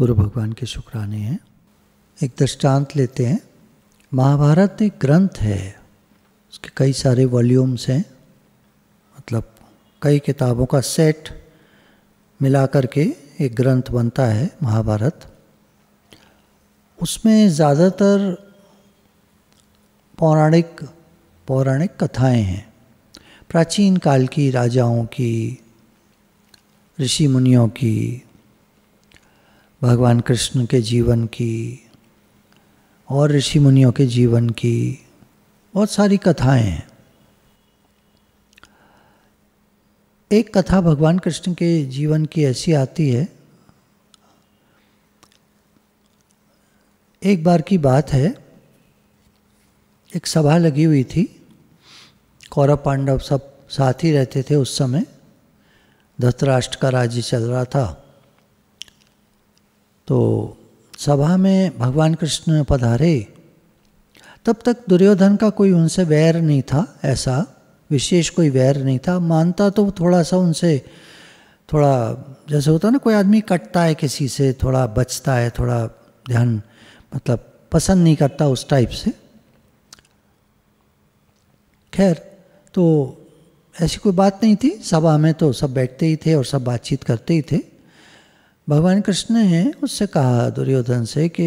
गुरु भगवान के शुक्राने हैं एक दृष्टांत लेते हैं महाभारत एक ग्रंथ है उसके कई सारे वॉल्यूम्स हैं मतलब कई किताबों का सेट मिला करके एक ग्रंथ बनता है महाभारत उसमें ज़्यादातर पौराणिक पौराणिक कथाएं हैं प्राचीन काल की राजाओं की ऋषि मुनियों की भगवान कृष्ण के जीवन की और ऋषि मुनियों के जीवन की बहुत सारी कथाएं हैं एक कथा भगवान कृष्ण के जीवन की ऐसी आती है एक बार की बात है एक सभा लगी हुई थी कौरव पांडव सब साथ ही रहते थे उस समय धतराष्ट्र का राज्य चल रहा था तो सभा में भगवान कृष्ण पधारे तब तक दुर्योधन का कोई उनसे वैर नहीं था ऐसा विशेष कोई वैर नहीं था मानता तो थोड़ा सा उनसे थोड़ा जैसे होता है ना कोई आदमी कटता है किसी से थोड़ा बचता है थोड़ा ध्यान मतलब पसंद नहीं करता उस टाइप से खैर तो ऐसी कोई बात नहीं थी सभा में तो सब बैठते ही थे और सब बातचीत करते ही थे भगवान कृष्ण ने उससे कहा दुर्योधन से कि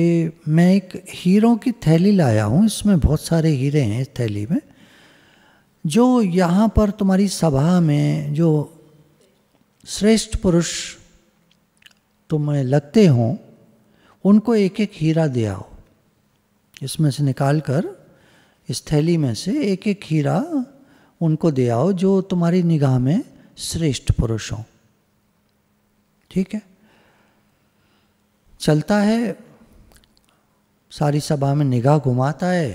मैं एक हीरों की थैली लाया हूँ इसमें बहुत सारे हीरे हैं इस थैली में जो यहाँ पर तुम्हारी सभा में जो श्रेष्ठ पुरुष तुम्हें लगते हों उनको एक एक हीरा दिया हो इसमें से निकाल कर इस थैली में से एक एक हीरा उनको दिया हो जो तुम्हारी निगाह में श्रेष्ठ पुरुष हों ठीक है चलता है सारी सभा में निगाह घुमाता है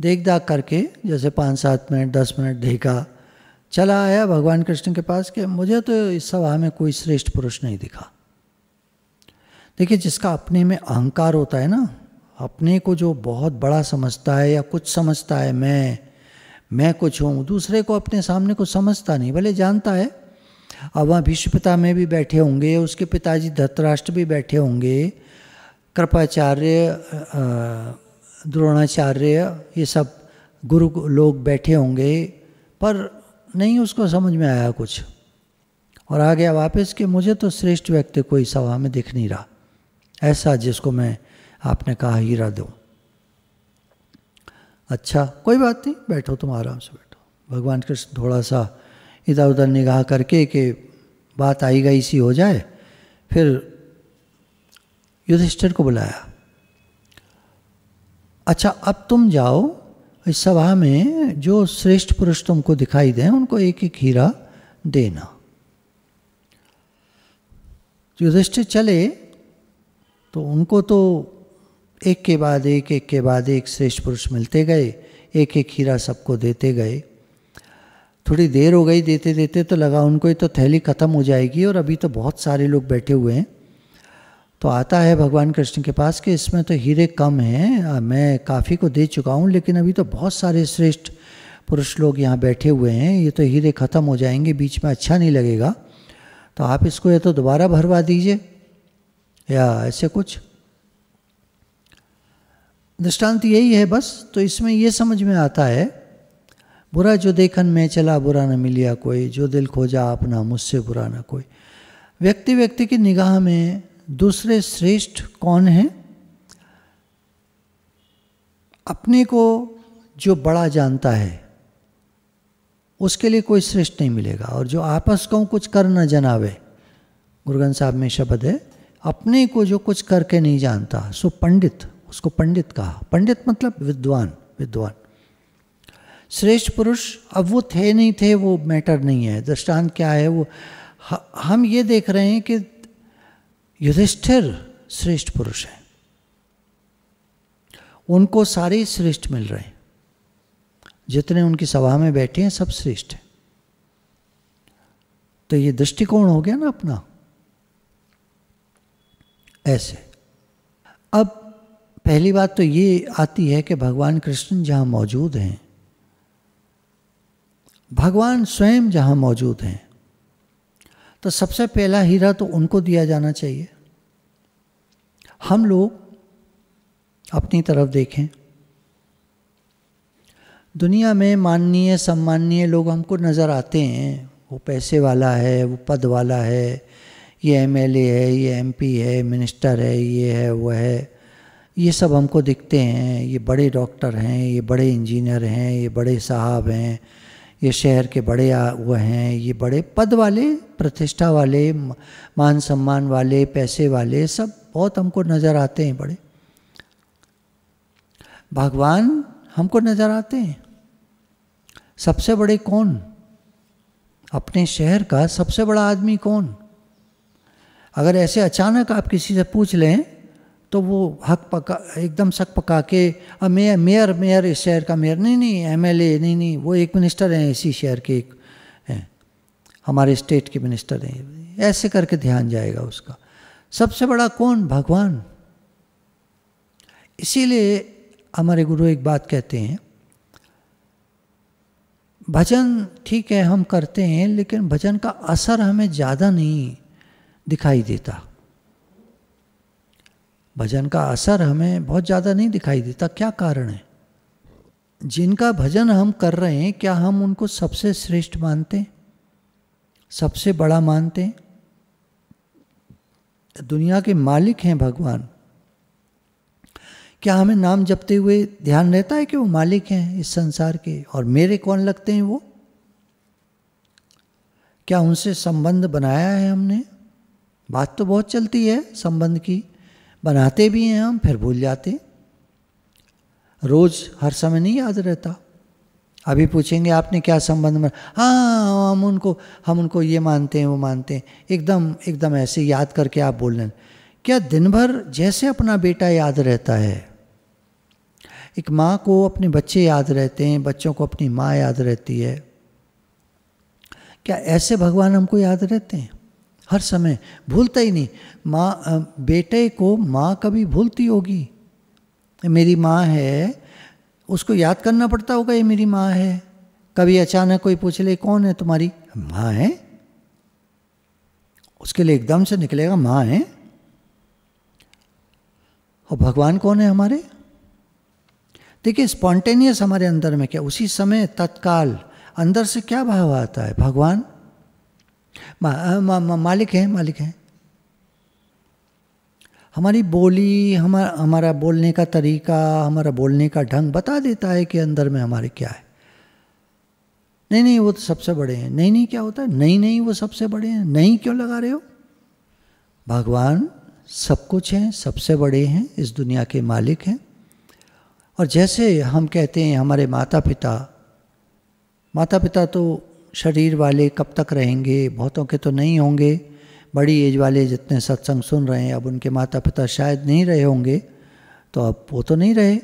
देख दाख करके जैसे पाँच सात मिनट दस मिनट देखा चला आया भगवान कृष्ण के पास कि मुझे तो इस सभा में कोई श्रेष्ठ पुरुष नहीं दिखा देखिए जिसका अपने में अहंकार होता है ना अपने को जो बहुत बड़ा समझता है या कुछ समझता है मैं मैं कुछ हूँ दूसरे को अपने सामने कुछ समझता नहीं भले जानता है अब वहाँ पिता में भी बैठे होंगे उसके पिताजी धतराष्ट्र भी बैठे होंगे कृपाचार्य द्रोणाचार्य ये सब गुरु लोग बैठे होंगे पर नहीं उसको समझ में आया कुछ और आ गया वापस कि मुझे तो श्रेष्ठ व्यक्ति कोई सभा में दिख नहीं रहा ऐसा जिसको मैं आपने कहा हीरा दो अच्छा कोई बात नहीं बैठो तुम आराम से बैठो भगवान कृष्ण थोड़ा सा इधर उधर निगाह करके कि बात आई गई सी हो जाए फिर युधिष्ठिर को बुलाया अच्छा अब तुम जाओ इस सभा में जो श्रेष्ठ पुरुष तुमको दिखाई दें उनको एक एक हीरा देना तो युधिष्ठिर चले तो उनको तो एक के बाद एक एक के बाद एक श्रेष्ठ पुरुष मिलते गए एक एक हीरा सबको देते गए थोड़ी देर हो गई देते देते तो लगा उनको ही तो थैली ख़त्म हो जाएगी और अभी तो बहुत सारे लोग बैठे हुए हैं तो आता है भगवान कृष्ण के पास कि इसमें तो हीरे कम हैं मैं काफ़ी को दे चुका हूँ लेकिन अभी तो बहुत सारे श्रेष्ठ पुरुष लोग यहाँ बैठे हुए हैं ये तो हीरे ख़त्म हो जाएंगे बीच में अच्छा नहीं लगेगा तो आप इसको या तो दोबारा भरवा दीजिए या ऐसे कुछ दृष्टांत यही है बस तो इसमें यह समझ में आता है बुरा जो देखन मैं चला बुरा न मिलिया कोई जो दिल खोजा अपना मुझसे बुरा न कोई व्यक्ति व्यक्ति की निगाह में दूसरे श्रेष्ठ कौन हैं अपने को जो बड़ा जानता है उसके लिए कोई श्रेष्ठ नहीं मिलेगा और जो आपस को कुछ कर न जनावे गुरु ग्रंथ साहब में शब्द है अपने को जो कुछ करके नहीं जानता सो पंडित उसको पंडित कहा पंडित मतलब विद्वान विद्वान श्रेष्ठ पुरुष अब वो थे नहीं थे वो मैटर नहीं है दृष्टांत क्या है वो हम ये देख रहे हैं कि युधिष्ठिर श्रेष्ठ पुरुष हैं उनको सारे श्रेष्ठ मिल रहे हैं जितने उनकी सभा में बैठे हैं सब श्रेष्ठ हैं तो ये दृष्टिकोण हो गया ना अपना ऐसे अब पहली बात तो ये आती है कि भगवान कृष्ण जहाँ मौजूद हैं भगवान स्वयं जहाँ मौजूद हैं तो सबसे पहला हीरा तो उनको दिया जाना चाहिए हम लोग अपनी तरफ देखें दुनिया में माननीय सम्माननीय लोग हमको नज़र आते हैं वो पैसे वाला है वो पद वाला है ये एमएलए है ये एमपी है मिनिस्टर है ये है वो है ये सब हमको दिखते हैं ये बड़े डॉक्टर हैं ये बड़े इंजीनियर हैं ये बड़े साहब हैं ये शहर के बड़े वो हैं ये बड़े पद वाले प्रतिष्ठा वाले मान सम्मान वाले पैसे वाले सब बहुत हमको नज़र आते हैं बड़े भगवान हमको नज़र आते हैं सबसे बड़े कौन अपने शहर का सबसे बड़ा आदमी कौन अगर ऐसे अचानक आप किसी से पूछ लें तो वो हक पका एकदम शक पका के मेयर मेयर मेयर इस शहर का मेयर नहीं नहीं एम एल ए नहीं नहीं वो एक मिनिस्टर हैं इसी शहर के एक हैं हमारे स्टेट के मिनिस्टर हैं ऐसे करके ध्यान जाएगा उसका सबसे बड़ा कौन भगवान इसीलिए हमारे गुरु एक बात कहते हैं भजन ठीक है हम करते हैं लेकिन भजन का असर हमें ज़्यादा नहीं दिखाई देता भजन का असर हमें बहुत ज़्यादा नहीं दिखाई देता क्या कारण है जिनका भजन हम कर रहे हैं क्या हम उनको सबसे श्रेष्ठ मानते सबसे बड़ा मानते दुनिया के मालिक हैं भगवान क्या हमें नाम जपते हुए ध्यान रहता है कि वो मालिक हैं इस संसार के और मेरे कौन लगते हैं वो क्या उनसे संबंध बनाया है हमने बात तो बहुत चलती है संबंध की बनाते भी हैं हम फिर भूल जाते हैं रोज़ हर समय नहीं याद रहता अभी पूछेंगे आपने क्या संबंध में हाँ हम उनको हम उनको ये मानते हैं वो मानते हैं एकदम एकदम ऐसे याद करके आप बोल रहे क्या दिन भर जैसे अपना बेटा याद रहता है एक माँ को अपने बच्चे याद रहते हैं बच्चों को अपनी माँ याद रहती है क्या ऐसे भगवान हमको याद रहते हैं हर समय भूलता ही नहीं माँ बेटे को माँ कभी भूलती होगी मेरी माँ है उसको याद करना पड़ता होगा ये मेरी माँ है कभी अचानक कोई पूछ ले कौन है तुम्हारी माँ है उसके लिए एकदम से निकलेगा माँ है और भगवान कौन है हमारे देखिए स्पॉन्टेनियस हमारे अंदर में क्या उसी समय तत्काल अंदर से क्या भाव आता है भगवान मा, मा, मा, मालिक हैं मालिक हैं हमारी बोली हमार, हमारा बोलने का तरीका हमारा बोलने का ढंग बता देता है कि अंदर में हमारे क्या है नहीं नहीं वो तो सबसे बड़े हैं नहीं नहीं क्या होता है नहीं नहीं वो सबसे बड़े हैं नहीं क्यों लगा रहे हो भगवान सब कुछ हैं सबसे बड़े हैं इस दुनिया के मालिक हैं और जैसे हम कहते हैं हमारे माता पिता माता पिता तो शरीर वाले कब तक रहेंगे बहुतों के तो नहीं होंगे बड़ी एज वाले जितने सत्संग सुन रहे हैं अब उनके माता पिता शायद नहीं रहे होंगे तो अब वो तो नहीं रहे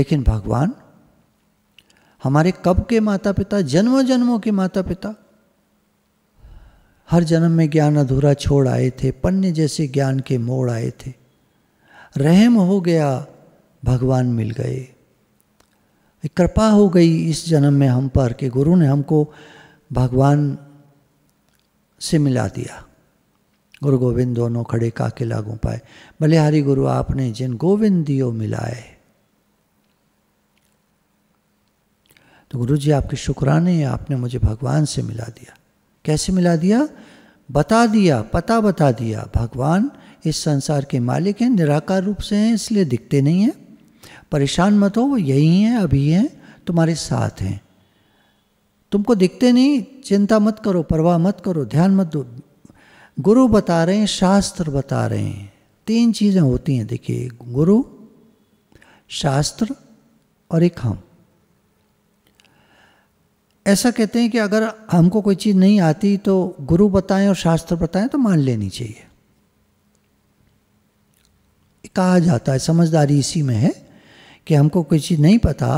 लेकिन भगवान हमारे कब के माता पिता जन्मों जन्मों के माता पिता हर जन्म में ज्ञान अधूरा छोड़ आए थे पन्ने जैसे ज्ञान के मोड़ आए थे रहम हो गया भगवान मिल गए एक कृपा हो गई इस जन्म में हम पर कि गुरु ने हमको भगवान से मिला दिया गुरु गोविंद दोनों खड़े काके लागू पाए बलिहारी गुरु आपने जिन गोविंद दियो मिलाए तो गुरु जी आपके शुक्राने आपने मुझे भगवान से मिला दिया कैसे मिला दिया बता दिया पता बता दिया भगवान इस संसार के मालिक हैं निराकार रूप से हैं इसलिए दिखते नहीं हैं परेशान मत हो वो यही हैं अभी हैं तुम्हारे साथ हैं तुमको दिखते नहीं चिंता मत करो परवाह मत करो ध्यान मत दो गुरु बता रहे हैं शास्त्र बता रहे हैं तीन चीज़ें होती हैं देखिए गुरु शास्त्र और एक हम ऐसा कहते हैं कि अगर हमको कोई चीज़ नहीं आती तो गुरु बताएं और शास्त्र बताएं तो मान लेनी चाहिए कहा जाता है समझदारी इसी में है कि हमको कोई चीज़ नहीं पता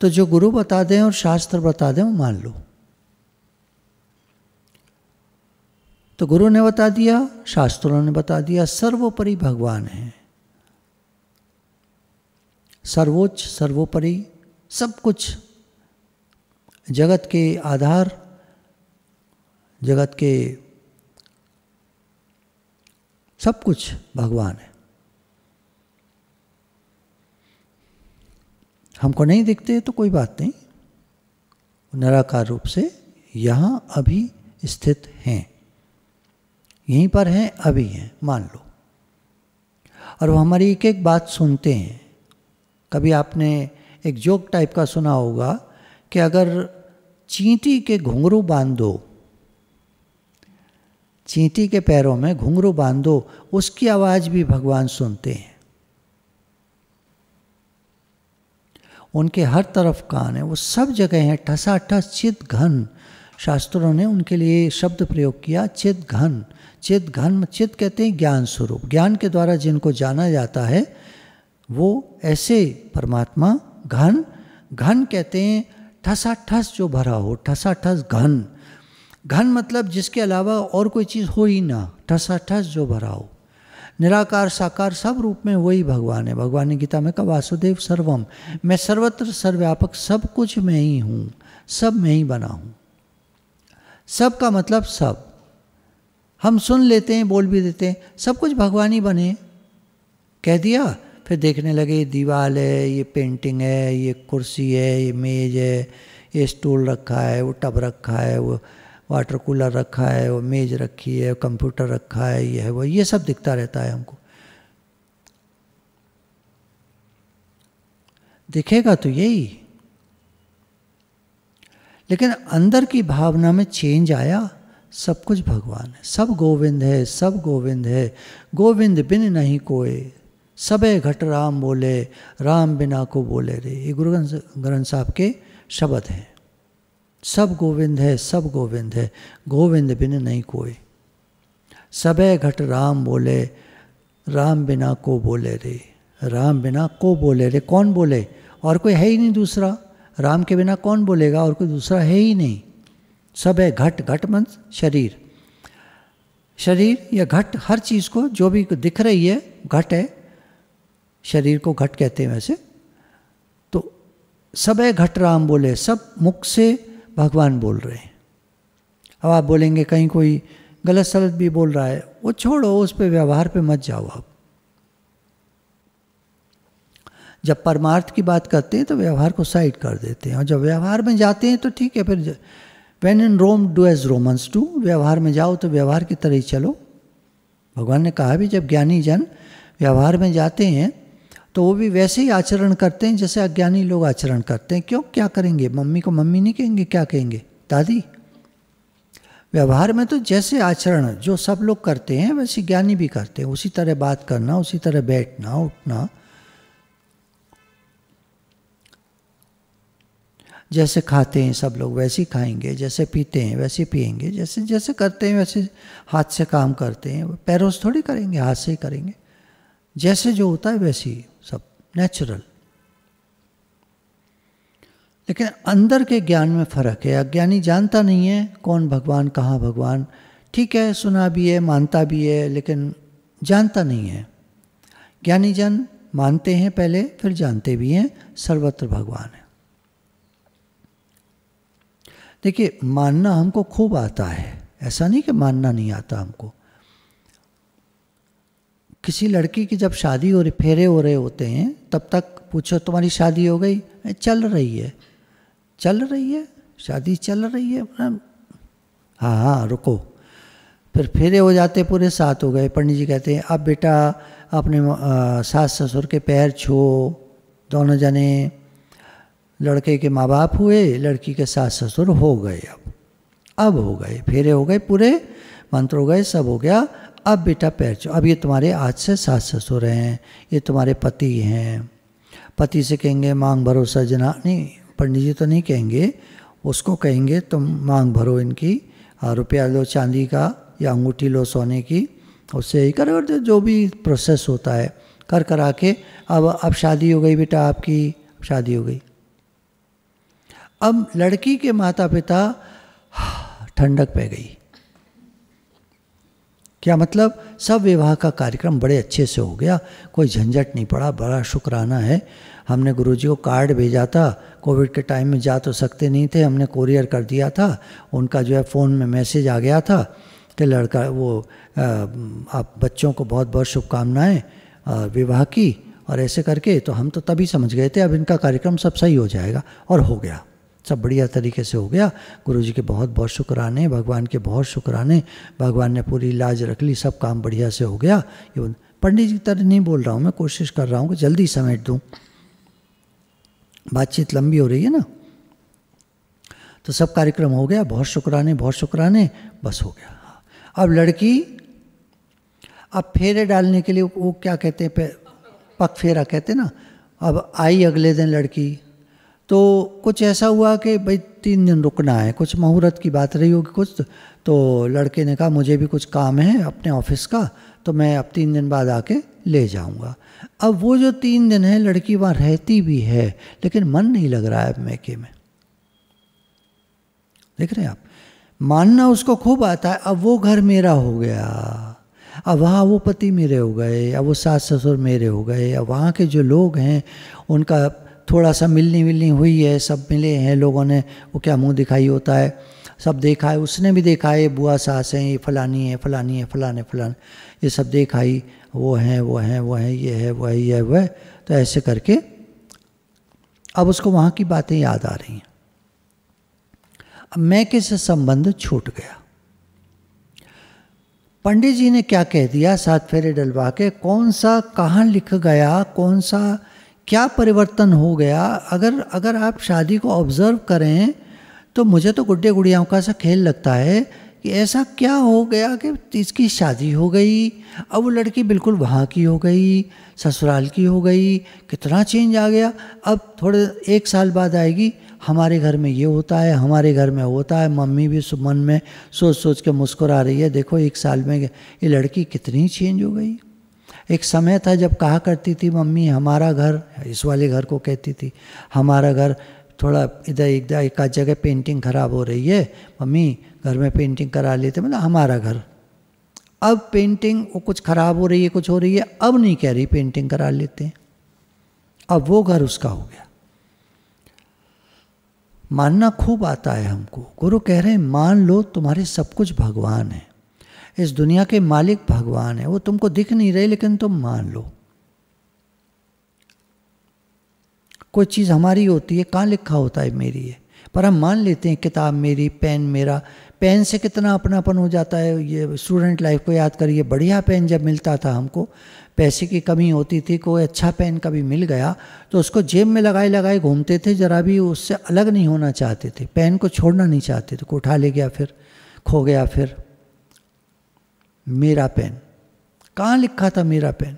तो जो गुरु बता दें और शास्त्र बता दें वो मान लो तो गुरु ने बता दिया शास्त्रों ने बता दिया सर्वोपरि भगवान है सर्वोच्च सर्वोपरि सब कुछ जगत के आधार जगत के सब कुछ भगवान है हमको नहीं दिखते तो कोई बात नहीं निराकार रूप से यहाँ अभी स्थित हैं यहीं पर हैं अभी हैं मान लो और वो हमारी एक एक बात सुनते हैं कभी आपने एक जोक टाइप का सुना होगा कि अगर चींटी के घुंघरू बांध दो चींटी के पैरों में घुंघरू बांध दो उसकी आवाज़ भी भगवान सुनते हैं उनके हर तरफ कान है वो सब जगह हैं ठसा ठस चित घन शास्त्रों ने उनके लिए शब्द प्रयोग किया चित घन चित घन चित कहते हैं ज्ञान स्वरूप ज्ञान के द्वारा जिनको जाना जाता है वो ऐसे परमात्मा घन घन कहते हैं ठसा ठस जो भरा हो ठसा ठस घन घन मतलब जिसके अलावा और कोई चीज़ हो ही ना ठसा ठस जो भरा हो निराकार साकार सब रूप में वही भगवान है भगवान ने गीता में कहा वासुदेव सर्वम मैं सर्वत्र सर्वव्यापक सब कुछ मैं ही हूँ सब मैं ही बना हूँ सब का मतलब सब हम सुन लेते हैं बोल भी देते हैं सब कुछ भगवान ही बने कह दिया फिर देखने लगे ये दीवार है ये पेंटिंग है ये कुर्सी है ये मेज है ये स्टूल रखा है वो टब रखा है वो वाटर कूलर रखा है वो मेज़ रखी है कंप्यूटर रखा है ये है वो ये सब दिखता रहता है हमको दिखेगा तो यही लेकिन अंदर की भावना में चेंज आया सब कुछ भगवान है सब गोविंद है सब गोविंद है गोविंद बिन नहीं कोई सबे घट राम बोले राम बिना को बोले रे ये गुरु ग्रंथ साहब के शब्द हैं सब गोविंद है सब गोविंद है गोविंद बिन नहीं कोई सबे घट राम बोले राम बिना को बोले रे राम बिना को बोले रे कौन बोले और कोई है ही नहीं दूसरा राम के बिना कौन बोलेगा और कोई दूसरा है ही नहीं सब है घट घट मन शरीर शरीर या घट हर चीज़ को जो भी दिख रही है घट है शरीर को घट कहते हैं वैसे तो सब है घट राम बोले सब मुख से भगवान बोल रहे हैं अब आप बोलेंगे कहीं कोई गलत सलत भी बोल रहा है वो छोड़ो उस पर व्यवहार पे मत जाओ आप जब परमार्थ की बात करते हैं तो व्यवहार को साइड कर देते हैं और जब व्यवहार में जाते हैं तो ठीक है फिर when in Rome do as Romans do व्यवहार में जाओ तो व्यवहार की तरह ही चलो भगवान ने कहा भी जब ज्ञानी जन व्यवहार में जाते हैं तो वो भी वैसे ही आचरण करते हैं जैसे अज्ञानी लोग आचरण करते हैं क्यों क्या करेंगे मम्मी को मम्मी नहीं कहेंगे क्या कहेंगे दादी व्यवहार में तो जैसे आचरण जो सब लोग करते हैं वैसे ज्ञानी भी करते हैं उसी तरह बात करना उसी तरह बैठना उठना जैसे खाते हैं सब लोग वैसे ही खाएंगे जैसे पीते हैं वैसे पिएंगे जैसे जैसे करते हैं वैसे हाथ से काम करते हैं पैरों से थोड़ी करेंगे हाथ से ही करेंगे जैसे जो होता है वैसे ही नेचुरल लेकिन अंदर के ज्ञान में फ़र्क है अज्ञानी जानता नहीं है कौन भगवान कहाँ भगवान ठीक है सुना भी है मानता भी है लेकिन जानता नहीं है ज्ञानी जन मानते हैं पहले फिर जानते भी हैं सर्वत्र भगवान है देखिए मानना हमको खूब आता है ऐसा नहीं कि मानना नहीं आता हमको किसी लड़की की जब शादी हो रही फेरे हो रहे होते हैं तब तक पूछो तुम्हारी शादी हो गई चल रही है चल रही है शादी चल रही है हाँ हाँ रुको फिर फेरे हो जाते पूरे साथ हो गए पंडित जी कहते हैं अब बेटा अपने सास ससुर के पैर छो दोनों जने लड़के के माँ बाप हुए लड़की के सास ससुर हो गए अब अब हो गए फेरे हो गए पूरे मंत्र हो गए सब हो गया अब बेटा पैर छो अब ये तुम्हारे आज से सास ससुर हैं ये तुम्हारे पति हैं पति से कहेंगे मांग भरो सजना नहीं पंडित जी तो नहीं कहेंगे उसको कहेंगे तुम मांग भरो इनकी हाँ, रुपया लो चांदी का या अंगूठी लो सोने की उससे ही कर जो भी प्रोसेस होता है कर करा के अब अब शादी हो गई बेटा आपकी शादी हो गई अब लड़की के माता पिता ठंडक पै गई क्या मतलब सब विवाह का कार्यक्रम बड़े अच्छे से हो गया कोई झंझट नहीं पड़ा बड़ा शुक्राना है हमने गुरुजी को कार्ड भेजा था कोविड के टाइम में जा तो सकते नहीं थे हमने कोरियर कर दिया था उनका जो है फ़ोन में मैसेज आ गया था कि लड़का वो आप बच्चों को बहुत बहुत शुभकामनाएँ विवाह की और ऐसे करके तो हम तो तभी समझ गए थे अब इनका कार्यक्रम सब सही हो जाएगा और हो गया सब बढ़िया तरीके से हो गया गुरु जी के बहुत बहुत शुक्राने भगवान के बहुत शुक्राने भगवान ने पूरी इलाज रख ली सब काम बढ़िया से हो गया पंडित जी की तरह नहीं बोल रहा हूँ मैं कोशिश कर रहा हूँ कि जल्दी समेट दूँ बातचीत लंबी हो रही है ना तो सब कार्यक्रम हो गया बहुत शुक्राने बहुत शुक्राने बस हो गया हाँ। अब लड़की अब फेरे डालने के लिए वो क्या कहते हैं पक फेरा कहते ना अब आई अगले दिन लड़की तो कुछ ऐसा हुआ कि भाई तीन दिन रुकना है कुछ मुहूर्त की बात रही होगी कुछ तो, तो लड़के ने कहा मुझे भी कुछ काम है अपने ऑफिस का तो मैं अब तीन दिन बाद आके ले जाऊंगा अब वो जो तीन दिन है लड़की वहाँ रहती भी है लेकिन मन नहीं लग रहा है अब मैके में देख रहे हैं आप मानना उसको खूब आता है अब वो घर मेरा हो गया अब वहाँ वो पति मेरे हो गए अब वो सास ससुर मेरे हो गए अब वहाँ के जो लोग हैं उनका थोड़ा सा मिलनी मिलनी हुई है सब मिले हैं लोगों ने वो क्या मुंह दिखाई होता है सब देखा है उसने भी देखा है बुआ सास हैं ये फलानी है फलानी है फलाने फलाने ये सब देखा ही वो हैं वो हैं वो हैं ये है वो है ये है वह तो ऐसे करके अब उसको वहाँ की बातें याद आ रही हैं अब मैं किस संबंध छूट गया पंडित जी ने क्या कह दिया सात फेरे डलवा के कौन सा कहाँ लिख गया कौन सा क्या परिवर्तन हो गया अगर अगर आप शादी को ऑब्ज़र्व करें तो मुझे तो गुड्डे गुड़ियाओं का सा खेल लगता है कि ऐसा क्या हो गया कि इसकी शादी हो गई अब वो लड़की बिल्कुल वहाँ की हो गई ससुराल की हो गई कितना चेंज आ गया अब थोड़े एक साल बाद आएगी हमारे घर में ये होता है हमारे घर में होता है मम्मी भी मन में सोच सोच के मुस्कुरा रही है देखो एक साल में ये लड़की कितनी चेंज हो गई एक समय था जब कहा करती थी मम्मी हमारा घर इस वाले घर को कहती थी हमारा घर थोड़ा इधर एक एक आध जगह पेंटिंग ख़राब हो रही है मम्मी घर में पेंटिंग करा लेते मतलब हमारा घर अब पेंटिंग वो कुछ ख़राब हो रही है कुछ हो रही है अब नहीं कह रही पेंटिंग करा लेते हैं अब वो घर उसका हो गया मानना खूब आता है हमको गुरु कह रहे हैं मान लो तुम्हारे सब कुछ भगवान है इस दुनिया के मालिक भगवान है वो तुमको दिख नहीं रहे लेकिन तुम मान लो कोई चीज़ हमारी होती है कहाँ लिखा होता है मेरी है पर हम मान लेते हैं किताब मेरी पेन मेरा पेन से कितना अपनापन हो जाता है ये स्टूडेंट लाइफ को याद करिए बढ़िया पेन जब मिलता था हमको पैसे की कमी होती थी कोई अच्छा पेन कभी मिल गया तो उसको जेब में लगाए लगाए घूमते थे ज़रा भी उससे अलग नहीं होना चाहते थे पेन को छोड़ना नहीं चाहते थे उठा ले गया फिर खो गया फिर मेरा पेन कहाँ लिखा था मेरा पेन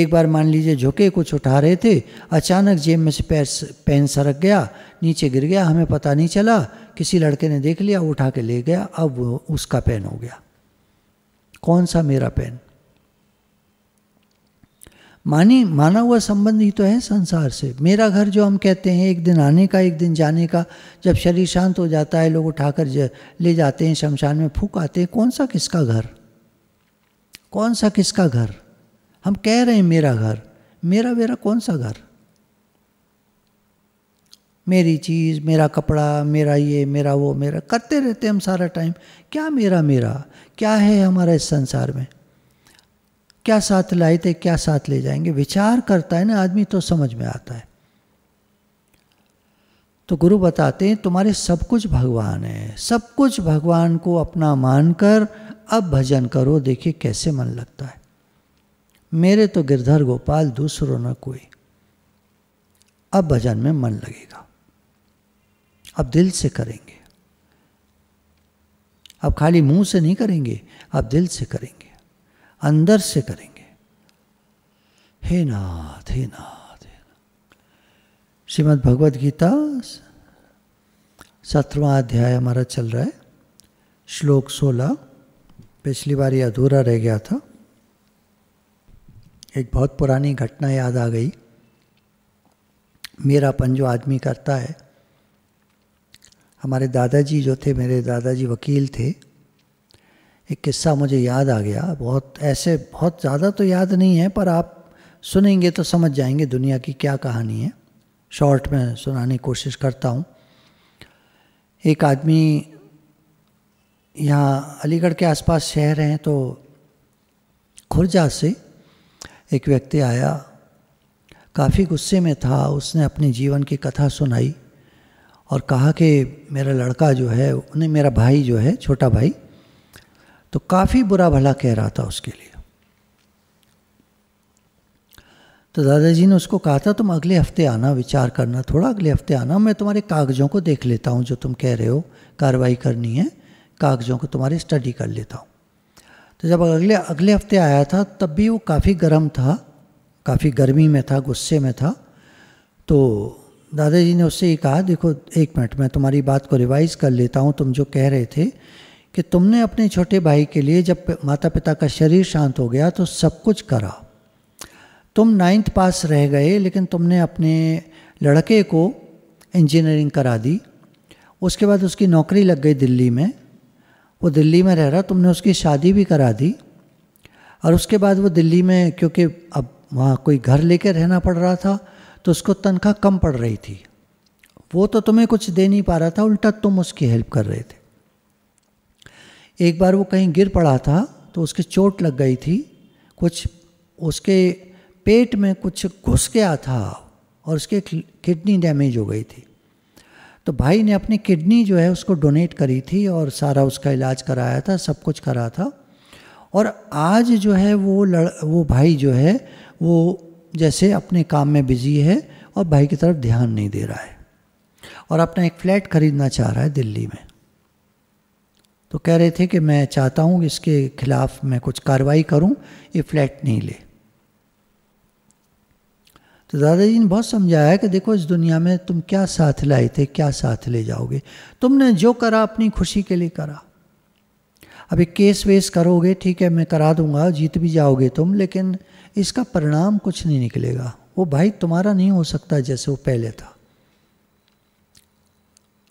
एक बार मान लीजिए झुके कुछ उठा रहे थे अचानक जेब में से पैर पेन सरक गया नीचे गिर गया हमें पता नहीं चला किसी लड़के ने देख लिया उठा के ले गया अब उसका पेन हो गया कौन सा मेरा पेन मानी माना हुआ संबंध ही तो है संसार से मेरा घर जो हम कहते हैं एक दिन आने का एक दिन जाने का जब शरीर शांत हो जाता है लोग उठाकर ले जाते हैं शमशान में फूक आते हैं कौन सा किसका घर कौन सा किसका घर हम कह रहे हैं मेरा घर मेरा मेरा कौन सा घर मेरी चीज़ मेरा कपड़ा मेरा ये मेरा वो मेरा करते रहते हम सारा टाइम क्या मेरा मेरा क्या है हमारा इस संसार में क्या साथ लाए थे क्या साथ ले जाएंगे विचार करता है ना आदमी तो समझ में आता है तो गुरु बताते हैं तुम्हारे सब कुछ भगवान है सब कुछ भगवान को अपना मानकर अब भजन करो देखिए कैसे मन लगता है मेरे तो गिरधर गोपाल दूसरों न कोई अब भजन में मन लगेगा अब दिल से करेंगे अब खाली मुंह से नहीं करेंगे अब दिल से करेंगे अंदर से करेंगे हे नाथ हे नाथ हे नाथ श्रीमद भगवद गीता सत्रवा अध्याय हमारा चल रहा है श्लोक सोलह पिछली बार ये अधूरा रह गया था एक बहुत पुरानी घटना याद आ गई मेरापन जो आदमी करता है हमारे दादाजी जो थे मेरे दादाजी वकील थे एक किस्सा मुझे याद आ गया बहुत ऐसे बहुत ज़्यादा तो याद नहीं है पर आप सुनेंगे तो समझ जाएंगे दुनिया की क्या कहानी है शॉर्ट में सुनाने की कोशिश करता हूँ एक आदमी यहाँ अलीगढ़ के आसपास शहर हैं तो खुरजा से एक व्यक्ति आया काफ़ी गुस्से में था उसने अपने जीवन की कथा सुनाई और कहा कि मेरा लड़का जो है उन्हें मेरा भाई जो है छोटा भाई तो काफ़ी बुरा भला कह रहा था उसके लिए तो दादाजी ने उसको कहा था तुम अगले हफ्ते आना विचार करना थोड़ा अगले हफ्ते आना मैं तुम्हारे कागजों को देख लेता हूँ जो तुम कह रहे हो कार्रवाई करनी है कागजों को तुम्हारे स्टडी कर लेता हूँ तो जब अगले अगले हफ्ते आया था तब भी वो काफ़ी गर्म था काफ़ी गर्मी में था गुस्से में था तो दादाजी ने उससे ये कहा देखो एक मिनट मैं तुम्हारी बात को रिवाइज़ कर लेता हूँ तुम जो कह रहे थे कि तुमने अपने छोटे भाई के लिए जब माता पिता का शरीर शांत हो गया तो सब कुछ करा तुम नाइन्थ पास रह गए लेकिन तुमने अपने लड़के को इंजीनियरिंग करा दी उसके बाद उसकी नौकरी लग गई दिल्ली में वो दिल्ली में रह रहा तुमने उसकी शादी भी करा दी और उसके बाद वो दिल्ली में क्योंकि अब वहाँ कोई घर लेके रहना पड़ रहा था तो उसको तनख्वाह कम पड़ रही थी वो तो तुम्हें कुछ दे नहीं पा रहा था उल्टा तुम उसकी हेल्प कर रहे थे एक बार वो कहीं गिर पड़ा था तो उसकी चोट लग गई थी कुछ उसके पेट में कुछ घुस गया था और उसके किडनी डैमेज हो गई थी तो भाई ने अपनी किडनी जो है उसको डोनेट करी थी और सारा उसका इलाज कराया था सब कुछ करा था और आज जो है वो लड़ वो भाई जो है वो जैसे अपने काम में बिजी है और भाई की तरफ ध्यान नहीं दे रहा है और अपना एक फ्लैट खरीदना चाह रहा है दिल्ली में तो कह रहे थे कि मैं चाहता हूँ इसके खिलाफ मैं कुछ कार्रवाई करूँ ये फ्लैट नहीं ले तो दादाजी ने बहुत समझाया कि देखो इस दुनिया में तुम क्या साथ लाए थे क्या साथ ले जाओगे तुमने जो करा अपनी खुशी के लिए करा अभी केस वेस करोगे ठीक है मैं करा दूंगा जीत भी जाओगे तुम लेकिन इसका परिणाम कुछ नहीं निकलेगा वो भाई तुम्हारा नहीं हो सकता जैसे वो पहले था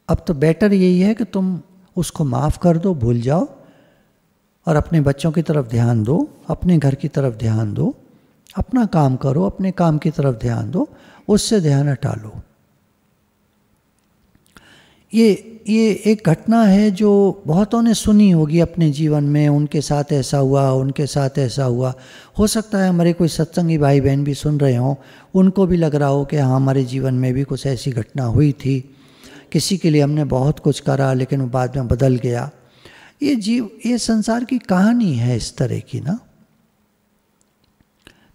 अब तो बेटर यही है कि तुम उसको माफ़ कर दो भूल जाओ और अपने बच्चों की तरफ ध्यान दो अपने घर की तरफ ध्यान दो अपना काम करो अपने काम की तरफ ध्यान दो उससे ध्यान हटा लो ये ये एक घटना है जो बहुतों ने सुनी होगी अपने जीवन में उनके साथ ऐसा हुआ उनके साथ ऐसा हुआ हो सकता है हमारे कोई सत्संगी भाई बहन भी सुन रहे हों उनको भी लग रहा हो कि हाँ हमारे जीवन में भी कुछ ऐसी घटना हुई थी किसी के लिए हमने बहुत कुछ करा लेकिन वो बाद में बदल गया ये जीव ये संसार की कहानी है इस तरह की ना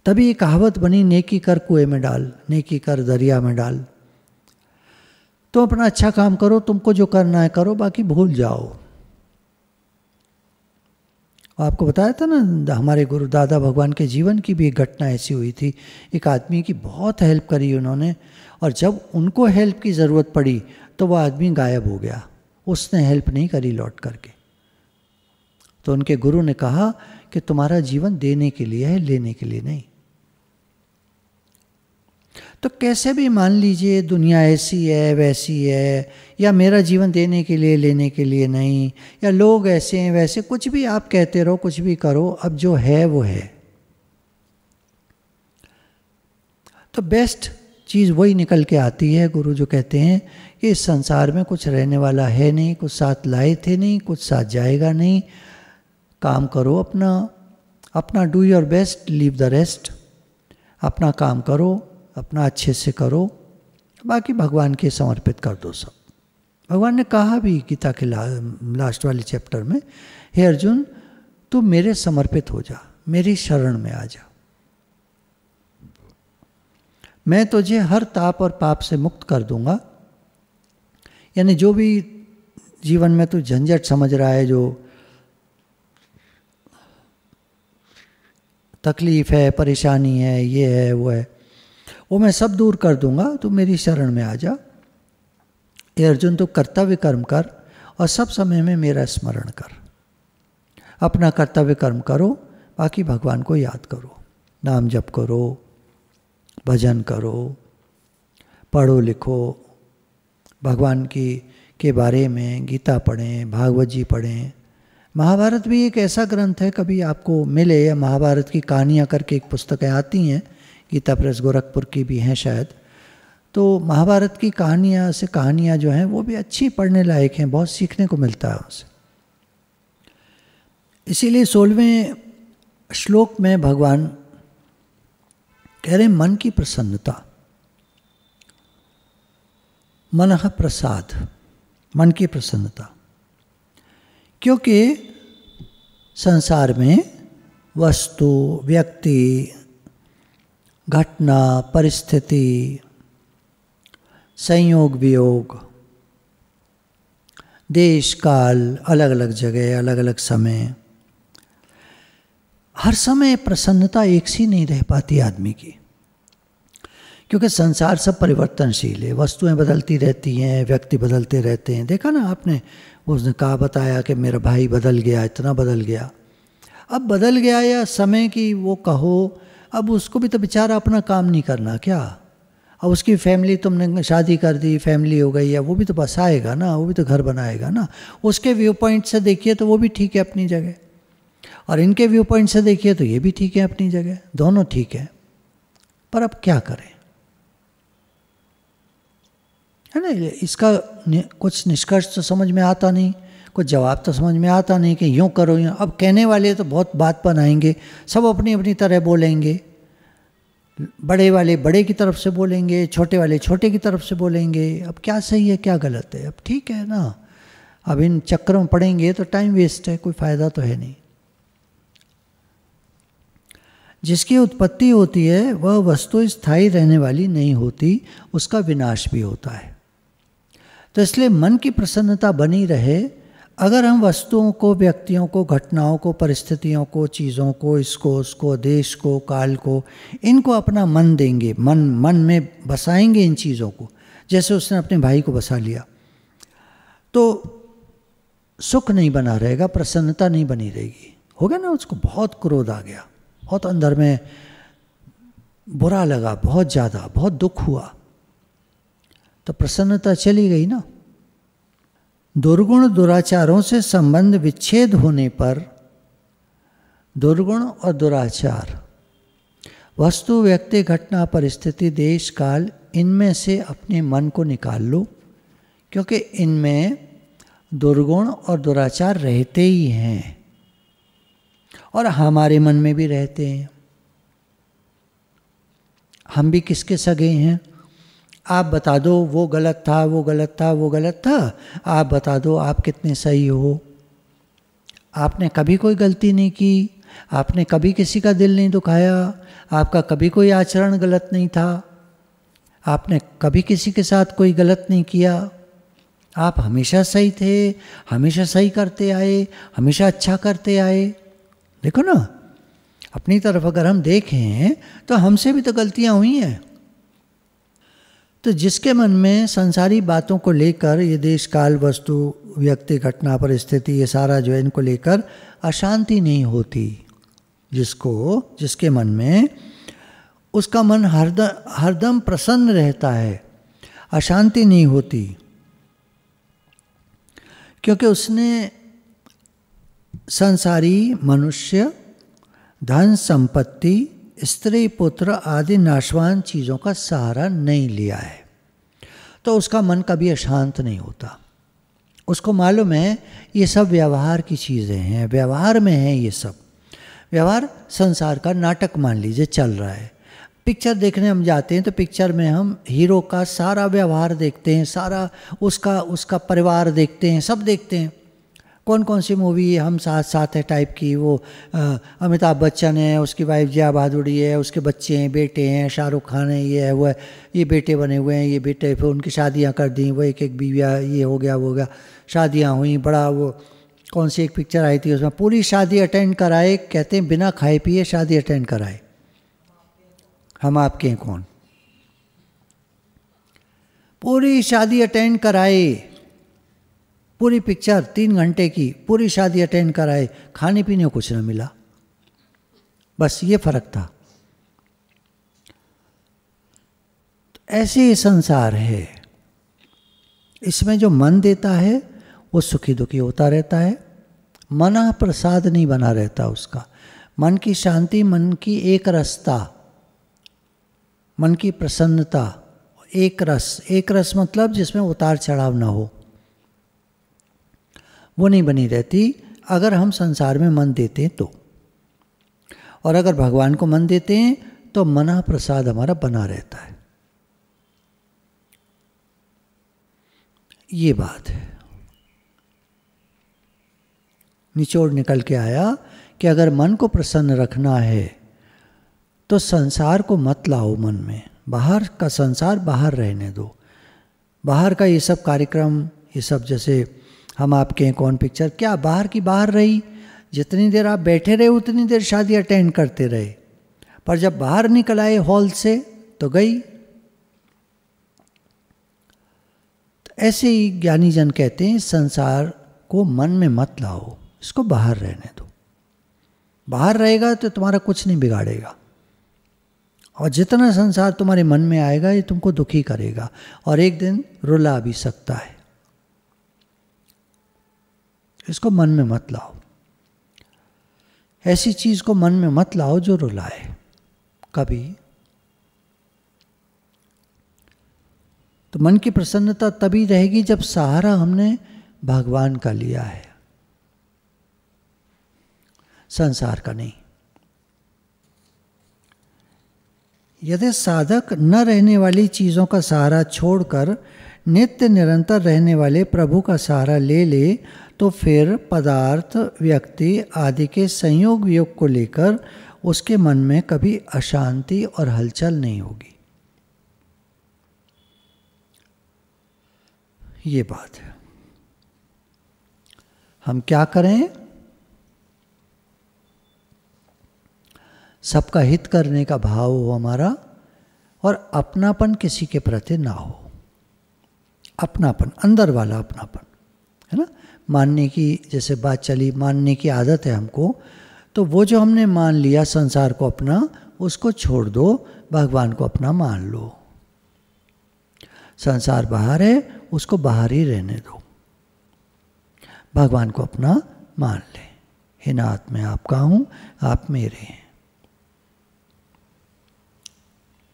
तभी ये कहावत बनी नेकी कर कुएं में डाल नेकी कर दरिया में डाल तुम अपना अच्छा काम करो तुमको जो करना है करो बाकी भूल जाओ आपको बताया था ना हमारे गुरु दादा भगवान के जीवन की भी एक घटना ऐसी हुई थी एक आदमी की बहुत हेल्प करी उन्होंने और जब उनको हेल्प की ज़रूरत पड़ी तो वह आदमी गायब हो गया उसने हेल्प नहीं करी लौट करके तो उनके गुरु ने कहा कि तुम्हारा जीवन देने के लिए है लेने के लिए नहीं तो कैसे भी मान लीजिए दुनिया ऐसी है वैसी है या मेरा जीवन देने के लिए लेने के लिए नहीं या लोग ऐसे हैं वैसे कुछ भी आप कहते रहो कुछ भी करो अब जो है वो है तो बेस्ट चीज़ वही निकल के आती है गुरु जो कहते हैं कि इस संसार में कुछ रहने वाला है नहीं कुछ साथ लाए थे नहीं कुछ साथ जाएगा नहीं काम करो अपना अपना do your best leave the rest अपना काम करो अपना अच्छे से करो बाकी भगवान के समर्पित कर दो सब भगवान ने कहा भी गीता के ला, लास्ट वाले चैप्टर में हे अर्जुन तू मेरे समर्पित हो जा मेरी शरण में आ जा मैं तुझे हर ताप और पाप से मुक्त कर दूंगा यानी जो भी जीवन में तू झंझट समझ रहा है जो तकलीफ़ है परेशानी है ये है वो है वो मैं सब दूर कर दूंगा तू मेरी शरण में आ जा ये अर्जुन तू कर्तव्य कर्म कर और सब समय में मेरा स्मरण कर अपना कर्तव्य कर्म करो बाकी भगवान को याद करो नाम जप करो भजन करो पढ़ो लिखो भगवान की के बारे में गीता पढ़ें भागवत जी पढ़ें महाभारत भी एक ऐसा ग्रंथ है कभी आपको मिले या महाभारत की कहानियाँ करके एक पुस्तकें आती हैं गीता प्रेस गोरखपुर की भी हैं शायद तो महाभारत की कहानियाँ से कहानियाँ जो हैं वो भी अच्छी पढ़ने लायक हैं बहुत सीखने को मिलता है उनसे इसीलिए सोलहवें श्लोक में भगवान कह रहे मन की प्रसन्नता मन प्रसाद मन की प्रसन्नता क्योंकि संसार में वस्तु व्यक्ति घटना परिस्थिति संयोग वियोग देश काल अलग अलग जगह अलग अलग समय हर समय प्रसन्नता एक सी नहीं रह पाती आदमी की क्योंकि संसार सब परिवर्तनशील है वस्तुएं बदलती रहती हैं व्यक्ति बदलते रहते हैं देखा ना आपने उसने कहा बताया कि मेरा भाई बदल गया इतना बदल गया अब बदल गया या समय की वो कहो अब उसको भी तो बेचारा अपना काम नहीं करना क्या अब उसकी फैमिली तुमने शादी कर दी फैमिली हो गई है वो भी तो बस आएगा ना वो भी तो घर बनाएगा ना उसके व्यू पॉइंट से देखिए तो वो भी ठीक है अपनी जगह और इनके व्यू पॉइंट से देखिए तो ये भी ठीक है अपनी जगह दोनों ठीक है पर अब क्या करें है ना इसका कुछ निष्कर्ष तो समझ में आता नहीं कुछ जवाब तो समझ में आता नहीं कि यूँ करो यूँ अब कहने वाले तो बहुत बात बनाएंगे सब अपनी अपनी तरह बोलेंगे बड़े वाले बड़े की तरफ से बोलेंगे छोटे वाले छोटे की तरफ से बोलेंगे अब क्या सही है क्या गलत है अब ठीक है ना अब इन चक्करों में पड़ेंगे तो टाइम वेस्ट है कोई फ़ायदा तो है नहीं जिसकी उत्पत्ति होती है वह वस्तु स्थायी रहने वाली नहीं होती उसका विनाश भी होता है तो इसलिए मन की प्रसन्नता बनी रहे अगर हम वस्तुओं को व्यक्तियों को घटनाओं को परिस्थितियों को चीज़ों को इसको उसको देश को काल को इनको अपना मन देंगे मन मन में बसाएंगे इन चीज़ों को जैसे उसने अपने भाई को बसा लिया तो सुख नहीं बना रहेगा प्रसन्नता नहीं बनी रहेगी हो गया ना उसको बहुत क्रोध आ गया बहुत अंदर में बुरा लगा बहुत ज़्यादा बहुत दुख हुआ तो प्रसन्नता चली गई ना दुर्गुण दुराचारों से संबंध विच्छेद होने पर दुर्गुण और दुराचार वस्तु व्यक्ति घटना परिस्थिति देश काल इनमें से अपने मन को निकाल लो क्योंकि इनमें दुर्गुण और दुराचार रहते ही हैं और हमारे मन में भी रहते हैं हम भी किसके सगे हैं आप बता दो वो गलत था वो गलत था वो गलत था आप बता दो आप कितने सही हो आपने कभी कोई गलती नहीं की आपने कभी किसी का दिल नहीं दुखाया आपका कभी कोई आचरण गलत नहीं था आपने कभी किसी के साथ कोई गलत नहीं किया आप हमेशा सही थे हमेशा सही करते आए हमेशा अच्छा करते आए देखो ना अपनी तरफ अगर हम देखें तो हमसे भी तो गलतियां हुई हैं तो जिसके मन में संसारी बातों को लेकर ये देश काल वस्तु व्यक्ति घटना परिस्थिति ये सारा जो है इनको लेकर अशांति नहीं होती जिसको जिसके मन में उसका मन हरदम हरदम प्रसन्न रहता है अशांति नहीं होती क्योंकि उसने संसारी मनुष्य धन संपत्ति स्त्री पुत्र आदि नाशवान चीज़ों का सहारा नहीं लिया है तो उसका मन कभी अशांत नहीं होता उसको मालूम है ये सब व्यवहार की चीज़ें हैं व्यवहार में हैं ये सब व्यवहार संसार का नाटक मान लीजिए चल रहा है पिक्चर देखने हम जाते हैं तो पिक्चर में हम हीरो का सारा व्यवहार देखते हैं सारा उसका उसका परिवार देखते हैं सब देखते हैं कौन कौन सी मूवी हम साथ साथ है टाइप की वो अमिताभ बच्चन है उसकी वाइफ जया बहादुरी है उसके बच्चे हैं बेटे हैं शाहरुख खान है ये है वो है ये बेटे बने हुए हैं ये बेटे फिर उनकी शादियाँ कर दी वो एक एक बीविया ये हो गया वो हो गया शादियाँ हुई बड़ा वो कौन सी एक पिक्चर आई थी उसमें पूरी शादी अटेंड कराए कहते हैं बिना खाए पिए शादी अटेंड कराए हम आपके हैं कौन पूरी शादी अटेंड कराए पूरी पिक्चर तीन घंटे की पूरी शादी अटेंड कराए खाने पीने को कुछ ना मिला बस ये फर्क था तो ऐसे ही संसार है इसमें जो मन देता है वो सुखी दुखी होता रहता है मना प्रसाद नहीं बना रहता उसका मन की शांति मन की एक रसता मन की प्रसन्नता एक रस एक रस मतलब जिसमें उतार चढ़ाव ना हो वो नहीं बनी रहती अगर हम संसार में मन देते हैं तो और अगर भगवान को मन देते हैं तो मना प्रसाद हमारा बना रहता है ये बात है निचोड़ निकल के आया कि अगर मन को प्रसन्न रखना है तो संसार को मत लाओ मन में बाहर का संसार बाहर रहने दो बाहर का ये सब कार्यक्रम ये सब जैसे हम आपके हैं कौन पिक्चर क्या बाहर की बाहर रही जितनी देर आप बैठे रहे उतनी देर शादी अटेंड करते रहे पर जब बाहर निकल आए हॉल से तो गई तो ऐसे ही ज्ञानी जन कहते हैं संसार को मन में मत लाओ इसको बाहर रहने दो बाहर रहेगा तो तुम्हारा कुछ नहीं बिगाड़ेगा और जितना संसार तुम्हारे मन में आएगा ये तुमको दुखी करेगा और एक दिन रुला भी सकता है इसको मन में मत लाओ ऐसी चीज को मन में मत लाओ जो रुलाए कभी तो मन की प्रसन्नता तभी रहेगी जब सहारा हमने भगवान का लिया है संसार का नहीं यदि साधक न रहने वाली चीज़ों का सहारा छोड़कर नित्य निरंतर रहने वाले प्रभु का सहारा ले ले तो फिर पदार्थ व्यक्ति आदि के संयोग वियोग को लेकर उसके मन में कभी अशांति और हलचल नहीं होगी ये बात है हम क्या करें सबका हित करने का भाव हो हमारा और अपनापन किसी के प्रति ना हो अपनापन अंदर वाला अपनापन है ना मानने की जैसे बात चली मानने की आदत है हमको तो वो जो हमने मान लिया संसार को अपना उसको छोड़ दो भगवान को अपना मान लो संसार बाहर है उसको बाहर ही रहने दो भगवान को अपना मान ले हिनाथ में मैं आपका हूँ आप मेरे हैं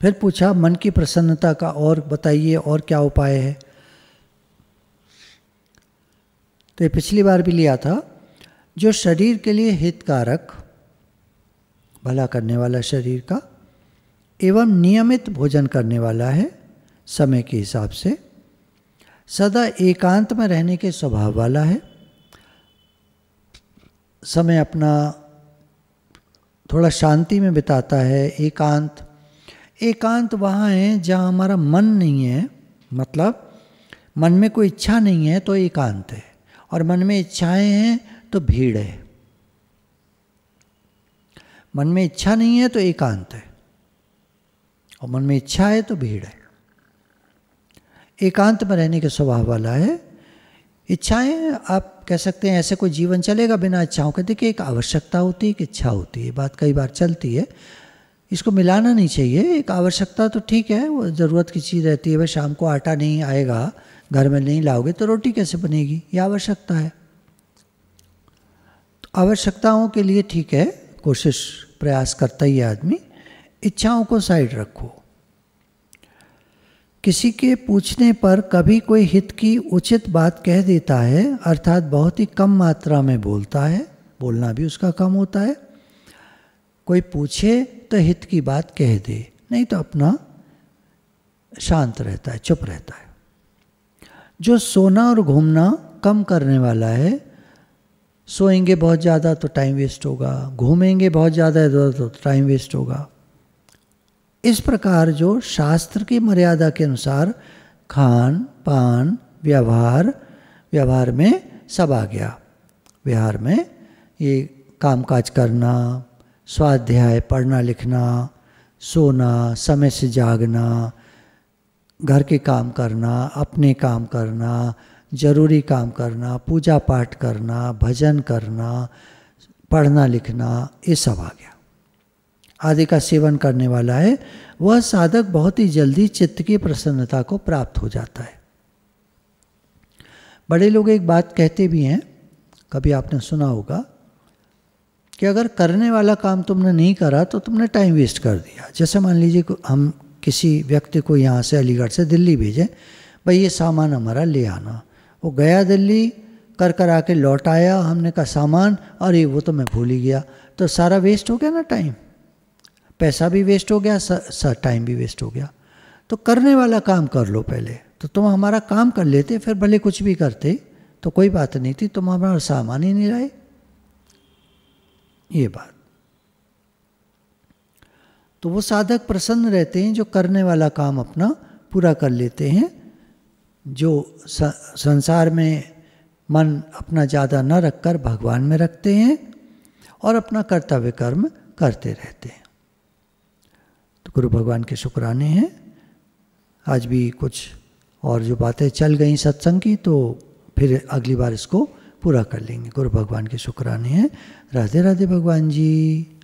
फिर पूछा मन की प्रसन्नता का और बताइए और क्या उपाय है तो ये पिछली बार भी लिया था जो शरीर के लिए हितकारक भला करने वाला शरीर का एवं नियमित भोजन करने वाला है समय के हिसाब से सदा एकांत में रहने के स्वभाव वाला है समय अपना थोड़ा शांति में बिताता है एकांत एकांत वहाँ है जहाँ हमारा मन नहीं है मतलब मन में कोई इच्छा नहीं है तो एकांत है और मन में इच्छाएं हैं तो भीड़ है मन में इच्छा नहीं है तो एकांत है और मन में इच्छा है तो भीड़ है एकांत में रहने के स्वभाव वाला है इच्छाएं आप कह सकते हैं ऐसे कोई जीवन चलेगा बिना इच्छाओं के देखिए एक आवश्यकता होती है एक इच्छा होती है बात कई बार चलती है इसको मिलाना नहीं चाहिए एक आवश्यकता तो ठीक है वो ज़रूरत की चीज़ रहती है भाई शाम को आटा नहीं आएगा घर में नहीं लाओगे तो रोटी कैसे बनेगी यह आवश्यकता है तो आवश्यकताओं के लिए ठीक है कोशिश प्रयास करता ही आदमी इच्छाओं को साइड रखो किसी के पूछने पर कभी कोई हित की उचित बात कह देता है अर्थात बहुत ही कम मात्रा में बोलता है बोलना भी उसका कम होता है कोई पूछे तो हित की बात कह दे नहीं तो अपना शांत रहता है चुप रहता है जो सोना और घूमना कम करने वाला है सोएंगे बहुत ज़्यादा तो टाइम वेस्ट होगा घूमेंगे बहुत ज़्यादा तो टाइम वेस्ट होगा इस प्रकार जो शास्त्र की मर्यादा के अनुसार खान पान व्यवहार व्यवहार में सब आ गया व्यवहार में ये कामकाज करना स्वाध्याय पढ़ना लिखना सोना समय से जागना घर के काम करना अपने काम करना ज़रूरी काम करना पूजा पाठ करना भजन करना पढ़ना लिखना ये सब आ गया आदि का सेवन करने वाला है वह साधक बहुत ही जल्दी चित्त की प्रसन्नता को प्राप्त हो जाता है बड़े लोग एक बात कहते भी हैं कभी आपने सुना होगा कि अगर करने वाला काम तुमने नहीं करा तो तुमने टाइम वेस्ट कर दिया जैसे मान लीजिए हम किसी व्यक्ति को यहाँ से अलीगढ़ से दिल्ली भेजें भाई ये सामान हमारा ले आना वो गया दिल्ली कर कर आके लौट आया हमने कहा सामान अरे वो तो मैं भूल ही गया तो सारा वेस्ट हो गया ना टाइम पैसा भी वेस्ट हो गया टाइम भी वेस्ट हो गया तो करने वाला काम कर लो पहले तो तुम हमारा काम कर लेते फिर भले कुछ भी करते तो कोई बात नहीं थी तुम हमारा सामान ही नहीं लाए ये बात तो वो साधक प्रसन्न रहते हैं जो करने वाला काम अपना पूरा कर लेते हैं जो संसार में मन अपना ज़्यादा न रखकर भगवान में रखते हैं और अपना कर्तव्य कर्म करते रहते हैं तो गुरु भगवान के शुक्राने हैं आज भी कुछ और जो बातें चल गई सत्संग की तो फिर अगली बार इसको पूरा कर लेंगे गुरु भगवान के शुक्राने हैं राधे राधे भगवान जी